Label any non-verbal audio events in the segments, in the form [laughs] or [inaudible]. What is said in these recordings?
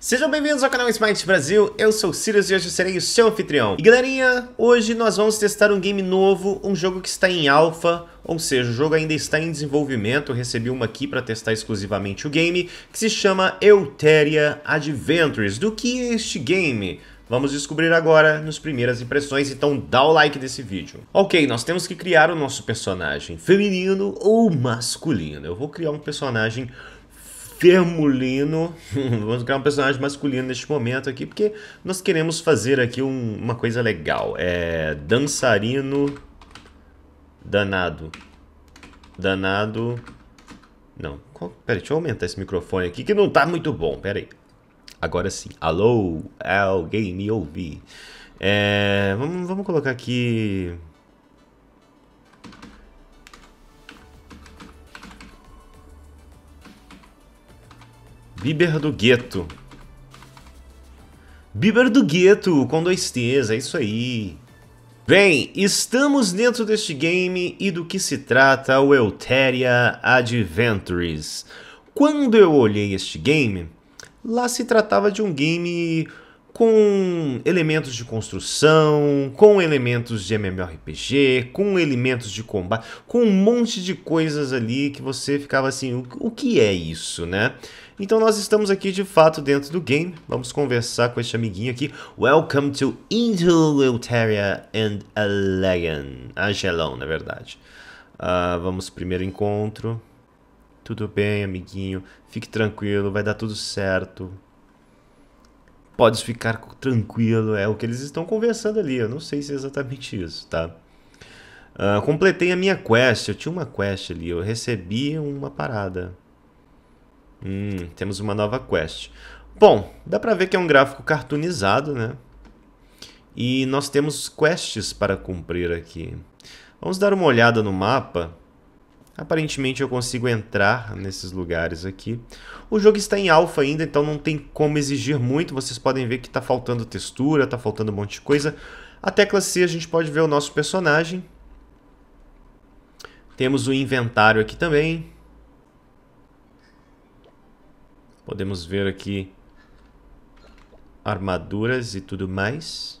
Sejam bem-vindos ao canal Smite Brasil, eu sou o Sirius e hoje eu serei o seu anfitrião. E galerinha, hoje nós vamos testar um game novo, um jogo que está em alpha, ou seja, o jogo ainda está em desenvolvimento, eu recebi uma aqui para testar exclusivamente o game, que se chama Euteria Adventures. Do que é este game? Vamos descobrir agora nas primeiras impressões, então dá o like desse vídeo. Ok, nós temos que criar o nosso personagem feminino ou masculino. Eu vou criar um personagem feminino fermulino. [laughs] Vamos criar um personagem masculino neste momento aqui, porque nós queremos fazer aqui um, uma coisa legal. É dançarino danado. Danado. Não, qual, peraí, deixa eu aumentar esse microfone aqui que não tá muito bom, peraí. Agora sim. Alô, alguém me ouvi. É, vamos, vamos colocar aqui Bieber do Gueto. Bieber do Gueto, com dois T's, é isso aí. Bem, estamos dentro deste game e do que se trata o Euteria Adventures. Quando eu olhei este game, lá se tratava de um game com elementos de construção, com elementos de MMORPG, com elementos de combate, com um monte de coisas ali que você ficava assim, o que é isso, né? Então nós estamos aqui de fato dentro do game. Vamos conversar com este amiguinho aqui. Welcome to Interluteria and alegan, Angelão, na verdade. Uh, vamos primeiro encontro. Tudo bem, amiguinho. Fique tranquilo, vai dar tudo certo. Podes ficar tranquilo, é o que eles estão conversando ali. Eu não sei se é exatamente isso, tá? Uh, completei a minha quest. Eu tinha uma quest ali. Eu recebi uma parada. Hum, temos uma nova quest. Bom, dá pra ver que é um gráfico cartoonizado, né? E nós temos quests para cumprir aqui. Vamos dar uma olhada no mapa. Aparentemente eu consigo entrar nesses lugares aqui. O jogo está em alfa ainda, então não tem como exigir muito. Vocês podem ver que está faltando textura, está faltando um monte de coisa. A tecla C a gente pode ver o nosso personagem. Temos o inventário aqui também. Podemos ver aqui armaduras e tudo mais.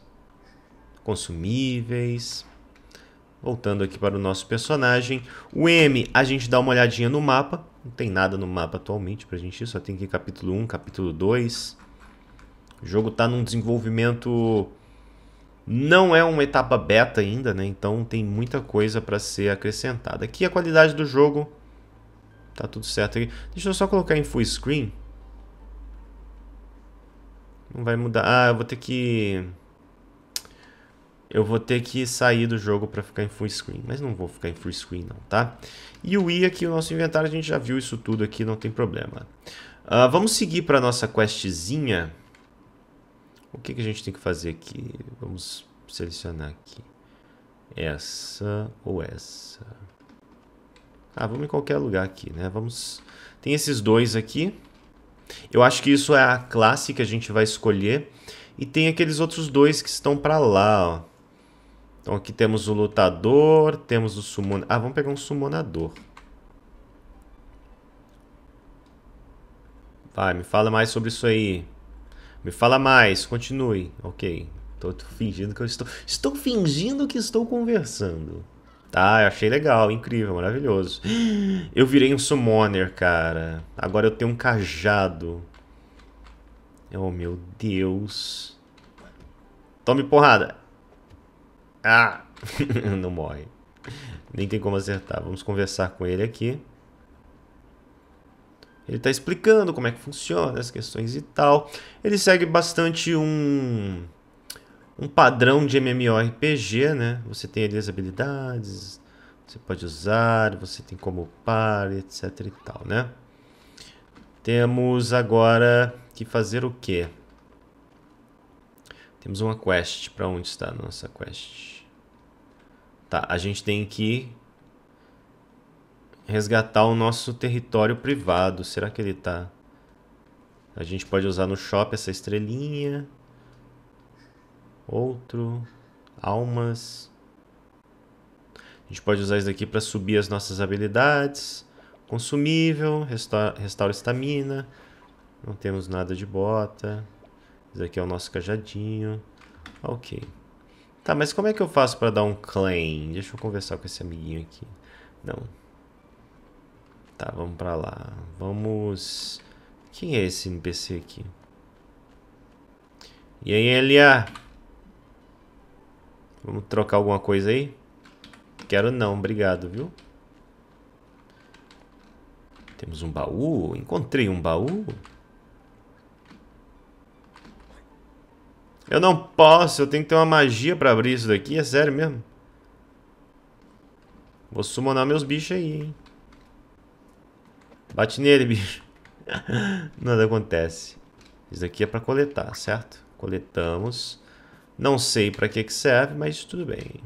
Consumíveis. Voltando aqui para o nosso personagem. O M, a gente dá uma olhadinha no mapa. Não tem nada no mapa atualmente para a gente, só tem aqui capítulo 1, capítulo 2. O jogo tá num desenvolvimento... Não é uma etapa beta ainda, né? Então tem muita coisa para ser acrescentada. Aqui a qualidade do jogo tá tudo certo. Aqui. Deixa eu só colocar em full screen não vai mudar. Ah, eu vou ter que... Eu vou ter que sair do jogo para ficar em full screen. Mas não vou ficar em full screen não, tá? E o i aqui, o nosso inventário, a gente já viu isso tudo aqui, não tem problema. Uh, vamos seguir para nossa questzinha. O que, que a gente tem que fazer aqui? Vamos selecionar aqui. Essa ou essa. Ah, vamos em qualquer lugar aqui, né? Vamos... Tem esses dois aqui. Eu acho que isso é a classe que a gente vai escolher. E tem aqueles outros dois que estão para lá, ó. Então aqui temos o lutador, temos o sumon... Ah, vamos pegar um summonador. Vai, me fala mais sobre isso aí. Me fala mais, continue. Ok, Estou fingindo que eu estou... Estou fingindo que estou conversando. Tá, eu achei legal, incrível, maravilhoso. Eu virei um summoner, cara. Agora eu tenho um cajado. Oh, meu Deus. Tome porrada. Ah, [laughs] não morre. Nem tem como acertar. Vamos conversar com ele aqui. Ele está explicando como é que funciona as questões e tal. Ele segue bastante um um padrão de MMORPG, né? Você tem ali as habilidades, você pode usar, você tem como par, etc e tal, né? Temos agora que fazer o quê? Temos uma quest. Para onde está a nossa quest? Tá, a gente tem que resgatar o nosso território privado. Será que ele tá... A gente pode usar no shopping essa estrelinha outro, almas. A gente pode usar isso daqui para subir as nossas habilidades. Consumível, restaura estamina. Não temos nada de bota. Isso aqui é o nosso cajadinho. Ok. Tá, mas como é que eu faço para dar um claim? Deixa eu conversar com esse amiguinho aqui. Não. Tá, vamos para lá. Vamos... Quem é esse NPC aqui? E aí, Elia? Vamos trocar alguma coisa aí? Quero não, obrigado, viu? Temos um baú. Encontrei um baú. Eu não posso, eu tenho que ter uma magia pra abrir isso daqui, é sério mesmo? Vou summonar meus bichos aí, hein? Bate nele, [laughs] bicho. Nada acontece. Isso daqui é pra coletar, certo? Coletamos. Não sei para que, que serve, mas tudo bem.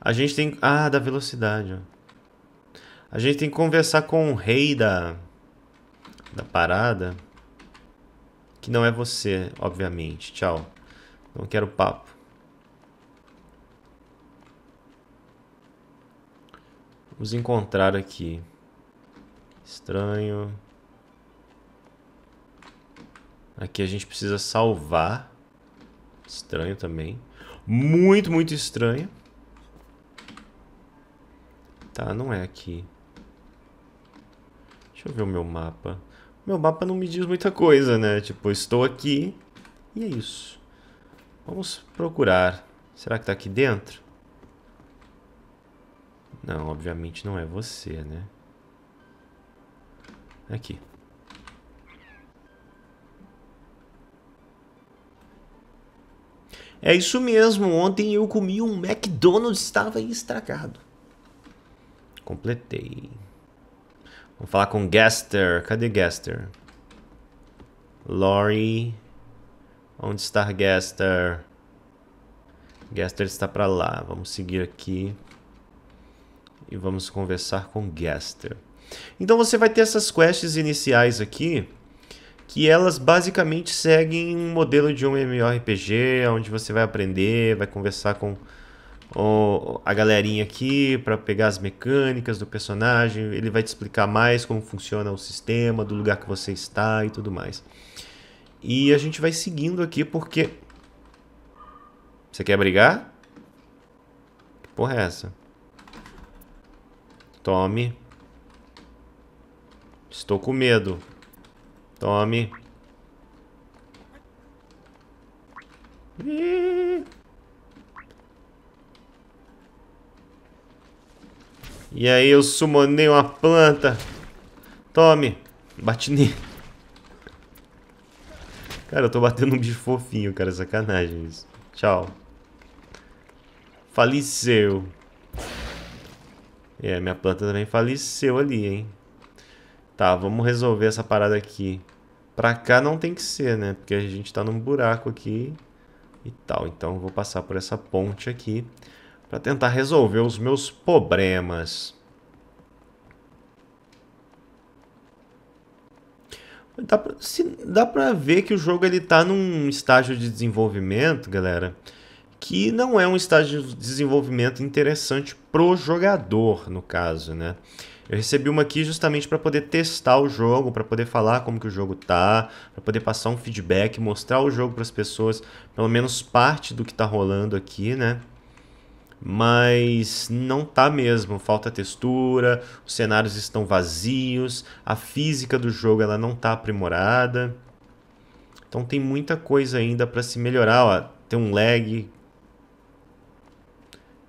A gente tem... Ah, da velocidade. Ó. A gente tem que conversar com o rei da... Da parada. Que não é você, obviamente. Tchau. Não quero papo. Vamos encontrar aqui. Estranho. Aqui a gente precisa salvar. Estranho também. Muito, muito estranho. Tá, não é aqui. Deixa eu ver o meu mapa. Meu mapa não me diz muita coisa, né? Tipo, estou aqui e é isso. Vamos procurar. Será que tá aqui dentro? Não, obviamente não é você, né? É aqui. É isso mesmo, ontem eu comi um McDonald's, estava estragado. Completei. Vamos falar com Gaster. Cadê Gaster? Lori. Onde está Gaster? Gaster está para lá. Vamos seguir aqui. E vamos conversar com Gaster. Então você vai ter essas quests iniciais aqui que elas basicamente seguem um modelo de um MMORPG, onde você vai aprender, vai conversar com o, a galerinha aqui para pegar as mecânicas do personagem, ele vai te explicar mais como funciona o sistema, do lugar que você está e tudo mais. E a gente vai seguindo aqui porque você quer brigar? Que porra é essa? Tome. Estou com medo. Tome. E... e aí eu sumonei uma planta. Tome. Bate nele. Cara, eu tô batendo um bicho fofinho, cara. Sacanagem isso. Tchau. Faleceu. É, minha planta também faleceu ali, hein. Tá, vamos resolver essa parada aqui. Pra cá não tem que ser, né? Porque a gente tá num buraco aqui e tal. Então vou passar por essa ponte aqui para tentar resolver os meus problemas. Dá pra, se, dá pra ver que o jogo ele tá num estágio de desenvolvimento, galera, que não é um estágio de desenvolvimento interessante pro jogador, no caso, né? Eu recebi uma aqui justamente para poder testar o jogo, para poder falar como que o jogo tá, para poder passar um feedback, mostrar o jogo para as pessoas, pelo menos parte do que tá rolando aqui, né? Mas não tá mesmo, falta textura, os cenários estão vazios, a física do jogo ela não tá aprimorada. Então tem muita coisa ainda para se melhorar, ó, tem um lag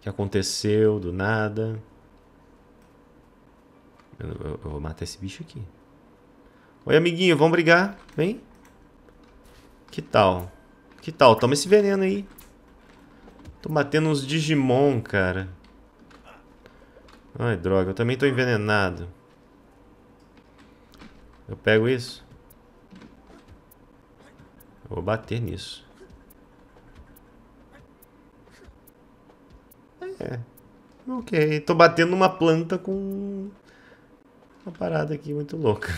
que aconteceu do nada. Eu, eu, eu vou matar esse bicho aqui. Oi, amiguinho, vamos brigar? Vem. Que tal? Que tal? Toma esse veneno aí. Tô batendo uns Digimon, cara. Ai, droga. Eu também tô envenenado. Eu pego isso? Eu vou bater nisso. É. Ok. Tô batendo uma planta com uma parada aqui muito louca.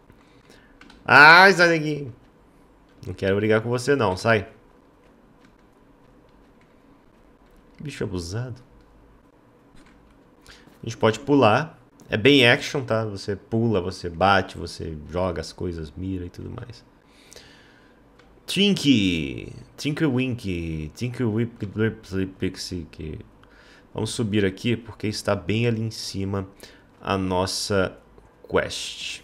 [laughs] Ai, sai daqui. Não quero brigar com você não, sai. Bicho abusado. A gente pode pular. É bem action, tá? Você pula, você bate, você joga as coisas, mira e tudo mais. Trinky! Trinky Wink! Trinky Wink Blurp Vamos subir aqui porque está bem ali em cima a nossa quest.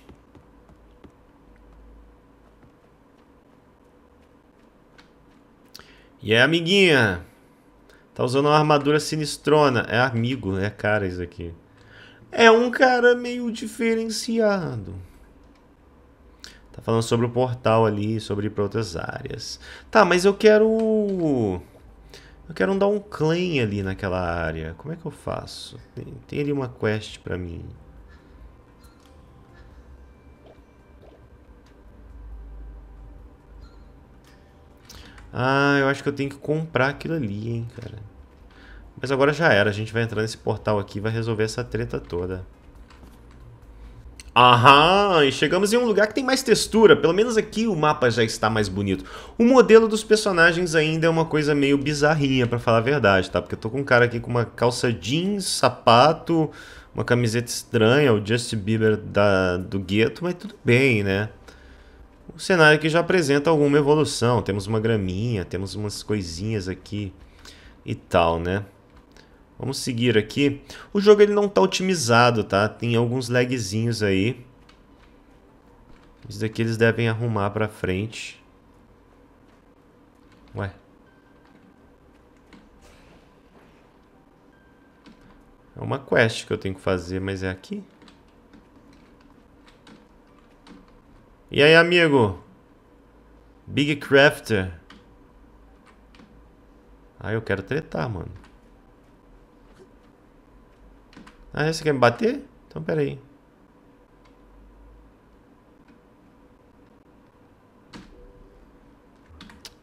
E aí, amiguinha? Tá usando uma armadura sinistrona. É amigo, é cara isso aqui. É um cara meio diferenciado. Tá falando sobre o portal ali, sobre ir pra outras áreas. Tá, mas eu quero... Eu quero dar um claim ali naquela área. Como é que eu faço? Tem, tem ali uma quest pra mim. Ah, eu acho que eu tenho que comprar aquilo ali, hein, cara. Mas agora já era. A gente vai entrar nesse portal aqui e vai resolver essa treta toda. Aham, e chegamos em um lugar que tem mais textura, pelo menos aqui o mapa já está mais bonito. O modelo dos personagens ainda é uma coisa meio bizarrinha, para falar a verdade, tá? Porque eu tô com um cara aqui com uma calça jeans, sapato, uma camiseta estranha, o Justin Bieber da, do gueto, mas tudo bem, né? Um cenário que já apresenta alguma evolução, temos uma graminha, temos umas coisinhas aqui e tal, né? Vamos seguir aqui. O jogo ele não está otimizado, tá? Tem alguns lagzinhos aí. Isso daqui eles devem arrumar para frente. Ué. É uma quest que eu tenho que fazer, mas é aqui? E aí, amigo? Big Crafter. Ah, eu quero tretar, mano. Ah, você quer me bater? Então pera aí.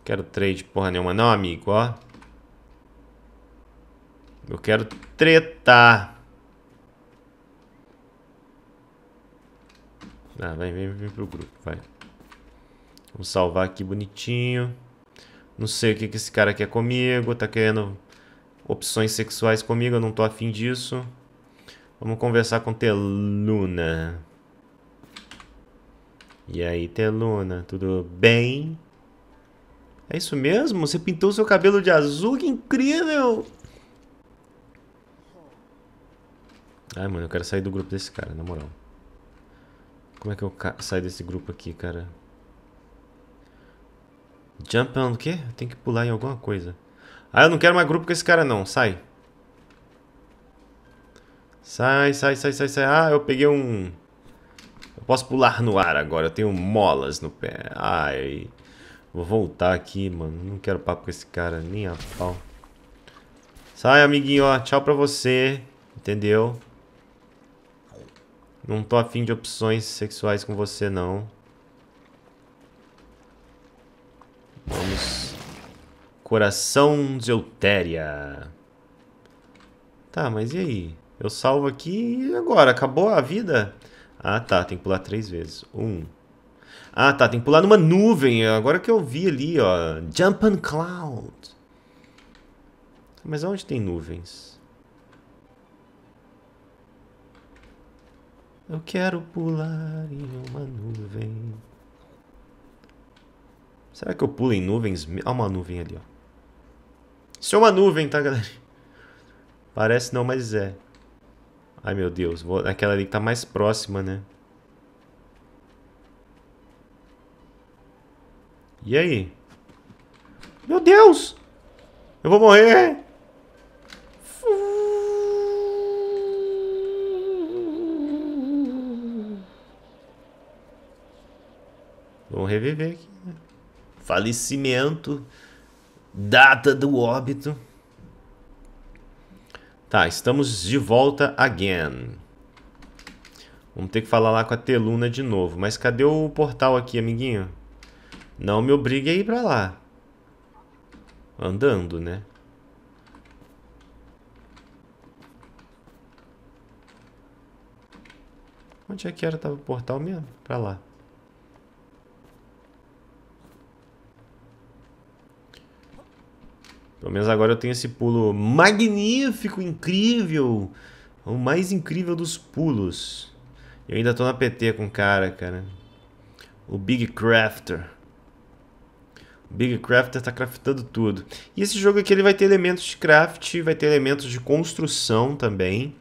Quero trade porra nenhuma não, amigo, ó. Eu quero tretar. Ah, vem, vem, vem pro grupo, vai. Vamos salvar aqui bonitinho. Não sei o que, que esse cara quer comigo. Tá querendo opções sexuais comigo, eu não tô afim disso. Vamos conversar com Teluna. E aí, Teluna, tudo bem? É isso mesmo? Você pintou seu cabelo de azul? Que incrível! Ai, mano, eu quero sair do grupo desse cara, na moral. Como é que eu saio desse grupo aqui, cara? Jump on o quê? Tem que pular em alguma coisa. Ah, eu não quero mais grupo com esse cara não, sai. Sai, sai, sai, sai, sai. Ah, eu peguei um... Eu posso pular no ar agora, eu tenho molas no pé. Ai, vou voltar aqui, mano. Não quero papo com esse cara, nem a pau. Sai, amiguinho, ó. Tchau pra você, entendeu? Não tô afim de opções sexuais com você, não. Vamos. Coração de Eutéria. Tá, mas e aí? Eu salvo aqui e agora? Acabou a vida? Ah, tá. Tem que pular três vezes. Um. Ah, tá. Tem que pular numa nuvem. Agora que eu vi ali, ó. Jump and Cloud. Mas onde tem nuvens? Eu quero pular em uma nuvem. Será que eu pulo em nuvens? Olha uma nuvem ali, ó. Isso é uma nuvem, tá, galera? Parece não, mas é. Ai meu Deus, vou... aquela ali que tá mais próxima, né? E aí? Meu Deus! Eu vou morrer! Vamos reviver aqui. Né? Falecimento. Data do óbito. Tá, estamos de volta again. Vamos ter que falar lá com a Teluna de novo. Mas cadê o portal aqui, amiguinho? Não me obrigue a ir pra lá. Andando, né? Onde é que era tava o portal mesmo? Pra lá. Pelo menos agora eu tenho esse pulo magnífico, incrível. O mais incrível dos pulos. Eu ainda tô na PT com o cara, cara. O Big Crafter. O Big Crafter tá craftando tudo. E esse jogo aqui ele vai ter elementos de craft, vai ter elementos de construção também.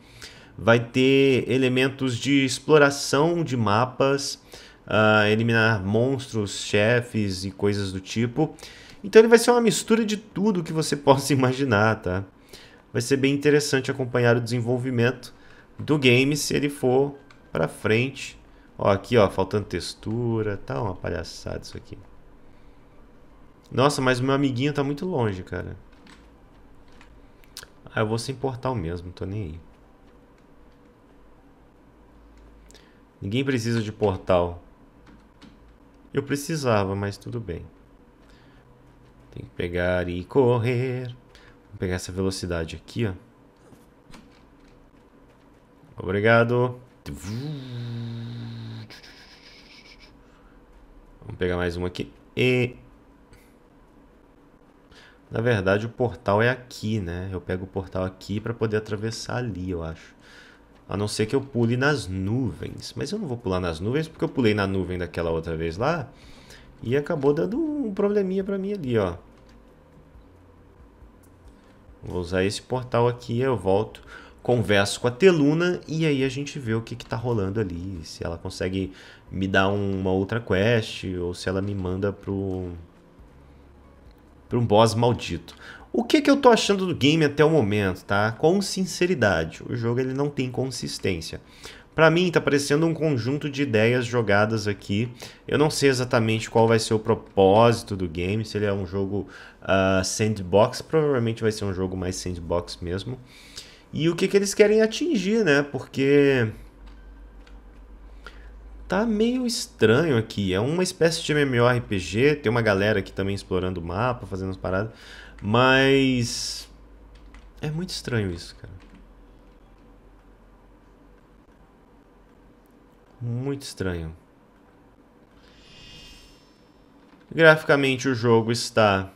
Vai ter elementos de exploração de mapas, uh, eliminar monstros, chefes e coisas do tipo. Então ele vai ser uma mistura de tudo que você [laughs] possa imaginar, tá? Vai ser bem interessante acompanhar o desenvolvimento do game se ele for para frente. Ó, aqui ó, faltando textura, tá uma palhaçada isso aqui. Nossa, mas o meu amiguinho tá muito longe, cara. Ah, eu vou sem portal mesmo, tô nem aí. Ninguém precisa de portal. Eu precisava, mas tudo bem. Tem que pegar e correr. Vou pegar essa velocidade aqui, ó. Obrigado. Vamos pegar mais uma aqui. E... Na verdade, o portal é aqui, né? Eu pego o portal aqui para poder atravessar ali, eu acho. A não ser que eu pule nas nuvens. Mas eu não vou pular nas nuvens, porque eu pulei na nuvem daquela outra vez lá. E acabou dando um probleminha para mim ali, ó. Vou usar esse portal aqui, eu volto, converso com a Teluna e aí a gente vê o que que tá rolando ali, se ela consegue me dar uma outra quest ou se ela me manda pro para um boss maldito. O que que eu tô achando do game até o momento, tá? Com sinceridade, o jogo ele não tem consistência. Para mim, está parecendo um conjunto de ideias jogadas aqui. Eu não sei exatamente qual vai ser o propósito do game, se ele é um jogo uh, sandbox, provavelmente vai ser um jogo mais sandbox mesmo. E o que, que eles querem atingir, né? Porque tá meio estranho aqui. É uma espécie de MMORPG, tem uma galera aqui também explorando o mapa, fazendo as paradas, mas é muito estranho isso, cara. Muito estranho. Graficamente o jogo está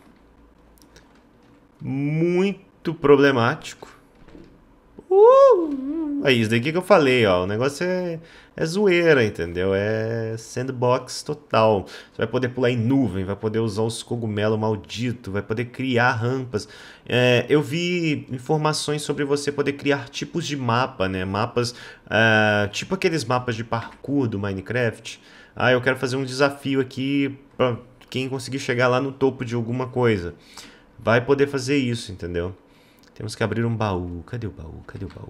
muito problemático. Uh! É isso daqui que eu falei, ó. O negócio é, é zoeira, entendeu? É sandbox total. Você vai poder pular em nuvem, vai poder usar os cogumelos malditos, vai poder criar rampas. É, eu vi informações sobre você poder criar tipos de mapa, né? Mapas, uh, tipo aqueles mapas de parkour do Minecraft. Ah, eu quero fazer um desafio aqui pra quem conseguir chegar lá no topo de alguma coisa. Vai poder fazer isso, entendeu? Temos que abrir um baú. Cadê o baú? Cadê o baú?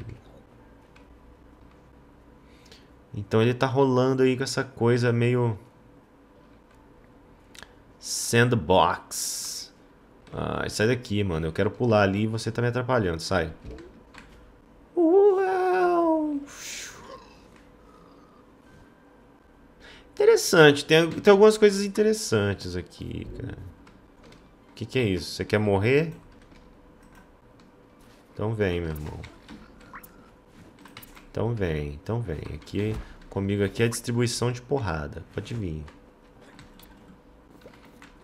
Então ele tá rolando aí com essa coisa meio... Sandbox. Ah, sai daqui, mano. Eu quero pular ali e você tá me atrapalhando. Sai. Interessante. Tem, tem algumas coisas interessantes aqui, cara. O que, que é isso? Você quer morrer? Então vem, meu irmão. Então vem, então vem. Aqui comigo aqui é distribuição de porrada. Pode vir.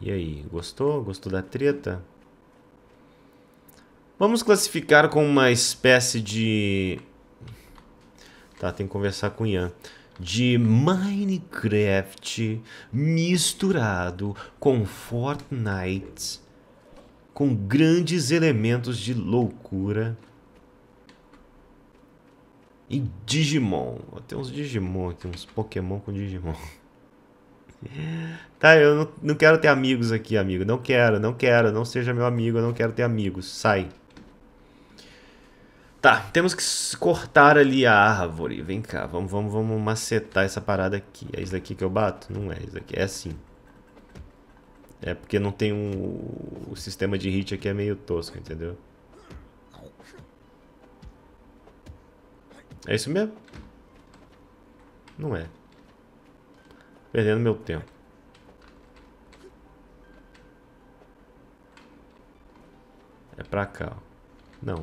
E aí, gostou? Gostou da treta? Vamos classificar com uma espécie de... Tá, tem que conversar com o Ian. De Minecraft misturado com Fortnite com grandes elementos de loucura. E Digimon. Tem uns Digimon, aqui, uns Pokémon com Digimon. Tá, eu não, não quero ter amigos aqui, amigo. Não quero, não quero. Não seja meu amigo, eu não quero ter amigos. Sai. Tá, temos que cortar ali a árvore. Vem cá, vamos, vamos, vamos macetar essa parada aqui. É isso daqui que eu bato? Não é isso daqui, é assim. É porque não tem um. O sistema de hit aqui é meio tosco, entendeu? É isso mesmo? Não é. Perdendo meu tempo. É pra cá, ó. Não.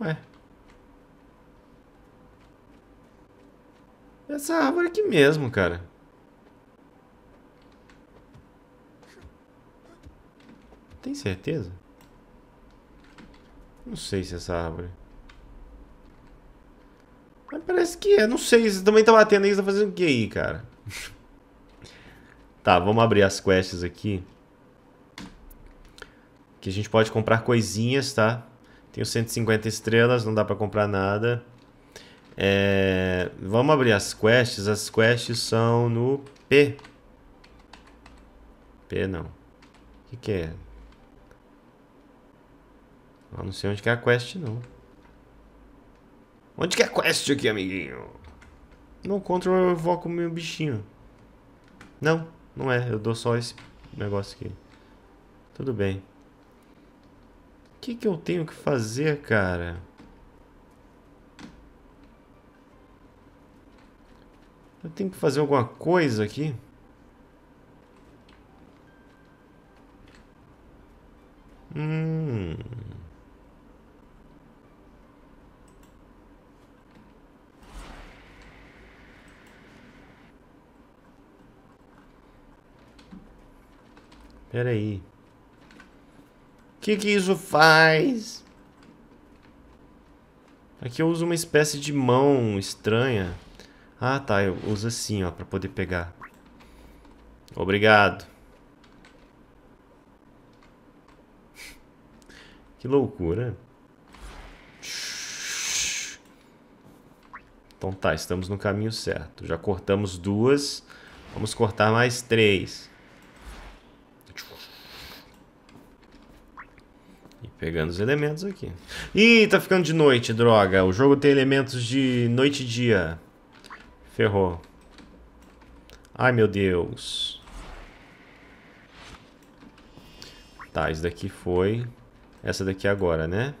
Ué. Essa árvore aqui mesmo, cara. Tem certeza? Não sei se essa árvore. Mas parece que é. Não sei. Você também tá batendo aí. Você tá fazendo o que aí, cara? tá, vamos abrir as quests aqui. Que a gente pode comprar coisinhas, tá? Tenho 150 estrelas, não dá pra comprar nada. É... Vamos abrir as quests. As quests são no P. P não. O que, que é? Eu não sei onde que é a quest, não. Onde que é a quest aqui, amiguinho? No control eu invoco o meu bichinho. Não, não é. Eu dou só esse negócio aqui. Tudo bem. O que que eu tenho que fazer, cara? Eu tenho que fazer alguma coisa aqui? Hum... Pera aí. Que que isso faz? Aqui eu uso uma espécie de mão estranha. Ah, tá. Eu uso assim, ó, pra poder pegar. Obrigado. Que loucura. Então tá, estamos no caminho certo. Já cortamos duas. Vamos cortar mais três. Pegando os elementos aqui. Ih, tá ficando de noite, droga. O jogo tem elementos de noite e dia. Ferrou. Ai, meu Deus. Tá, isso daqui foi. Essa daqui agora, né?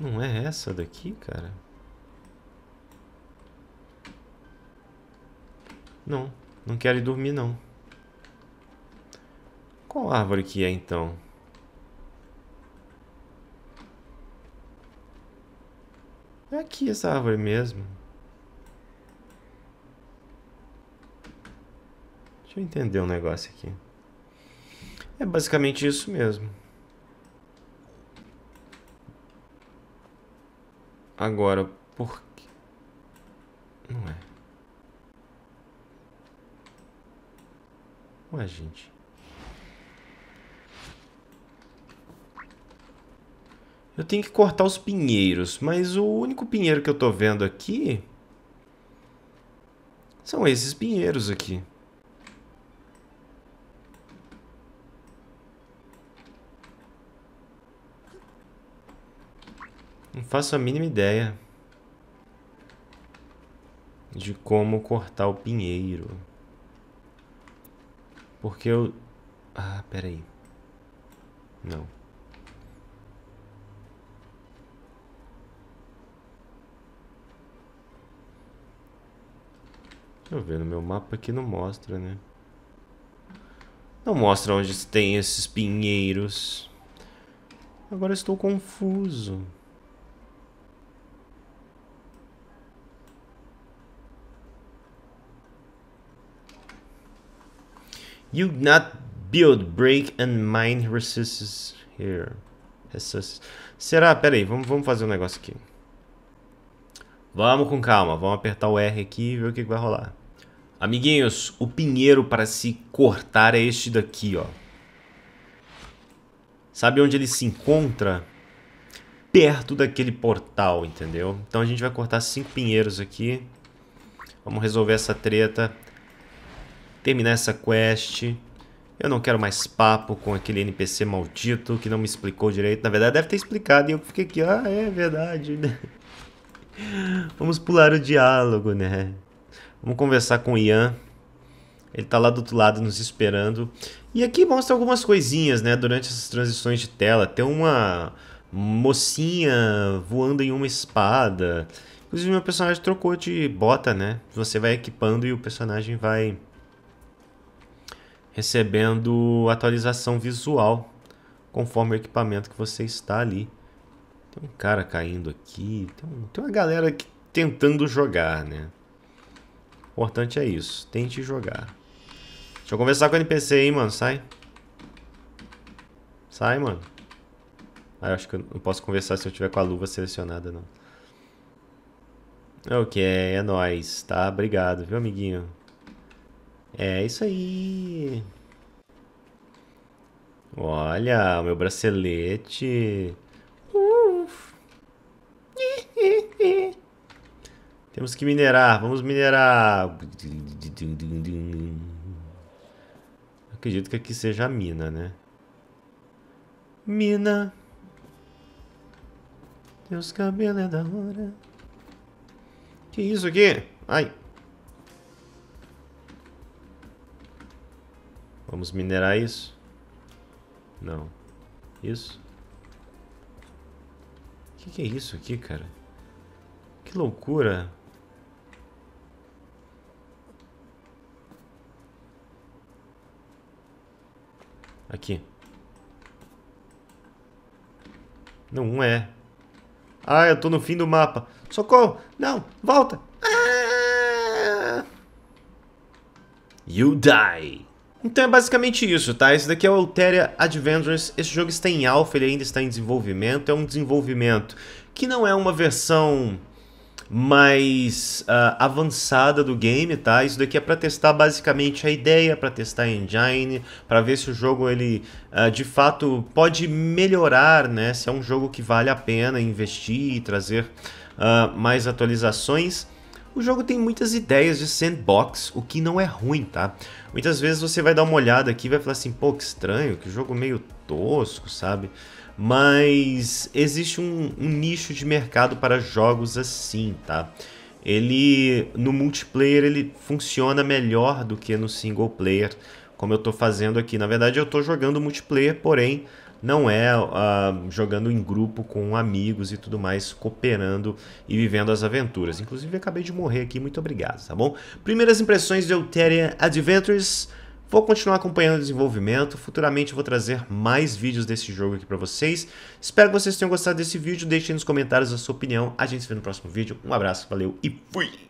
Não é essa daqui, cara? Não, não quero ir dormir, não. Qual árvore que é então? É aqui essa árvore mesmo. Deixa eu entender um negócio aqui. É basicamente isso mesmo. Agora, por quê? Não é. Ué, gente. Eu tenho que cortar os pinheiros, mas o único pinheiro que eu tô vendo aqui... São esses pinheiros aqui. Não faço a mínima ideia de como cortar o pinheiro. Porque eu... Ah, peraí. Não. Deixa eu ver, no meu mapa aqui não mostra, né? Não mostra onde tem esses pinheiros. Agora estou confuso. You not build, break and mine resources here. Resources. Será? Pera aí, vamos, vamos fazer um negócio aqui. Vamos com calma, vamos apertar o R aqui e ver o que, que vai rolar. Amiguinhos, o pinheiro para se cortar é este daqui, ó. Sabe onde ele se encontra? Perto daquele portal, entendeu? Então a gente vai cortar cinco pinheiros aqui. Vamos resolver essa treta. Terminar essa quest. Eu não quero mais papo com aquele NPC maldito que não me explicou direito. Na verdade, deve ter explicado e eu fiquei aqui, ah, é verdade. [laughs] Vamos pular o diálogo, né? Vamos conversar com o Ian. Ele está lá do outro lado nos esperando. E aqui mostra algumas coisinhas, né? Durante essas transições de tela. Tem uma mocinha voando em uma espada. Inclusive, meu personagem trocou de bota, né? Você vai equipando e o personagem vai recebendo atualização visual conforme o equipamento que você está ali. Tem um cara caindo aqui. Tem, tem uma galera que, tentando jogar, né? importante é isso. Tente jogar. Deixa eu conversar com o NPC aí, mano. Sai. Sai, mano. Ah, acho que eu não posso conversar se eu tiver com a luva selecionada, não. Ok, é nóis, tá? Obrigado, viu, amiguinho? É isso aí. Olha, o meu bracelete. Temos que minerar, vamos minerar. Acredito que aqui seja a mina, né? Mina. Teus cabelos é da hora. Que isso aqui? Ai. Vamos minerar isso? Não. Isso? O que, que é isso aqui, cara? Que loucura. Aqui. Não, é. Ah, eu tô no fim do mapa. Socorro! Não, volta! Ah! You die! Então é basicamente isso, tá? Esse daqui é o Alteria Adventures. Esse jogo está em alpha, ele ainda está em desenvolvimento. É um desenvolvimento que não é uma versão mais uh, avançada do game, tá? Isso daqui é para testar basicamente a ideia, para testar a engine, para ver se o jogo ele uh, de fato pode melhorar, né? Se é um jogo que vale a pena investir e trazer uh, mais atualizações. O jogo tem muitas ideias de sandbox, o que não é ruim, tá? Muitas vezes você vai dar uma olhada aqui e vai falar assim, pô, que estranho, que jogo meio tosco, sabe? mas existe um, um nicho de mercado para jogos assim, tá? Ele no multiplayer ele funciona melhor do que no single player, como eu estou fazendo aqui. Na verdade, eu estou jogando multiplayer, porém não é uh, jogando em grupo com amigos e tudo mais, cooperando e vivendo as aventuras. Inclusive, acabei de morrer aqui, muito obrigado, tá bom? Primeiras impressões de Eutérian Adventures. Vou continuar acompanhando o desenvolvimento, futuramente vou trazer mais vídeos desse jogo aqui para vocês. Espero que vocês tenham gostado desse vídeo, deixem nos comentários a sua opinião. A gente se vê no próximo vídeo, um abraço, valeu e fui!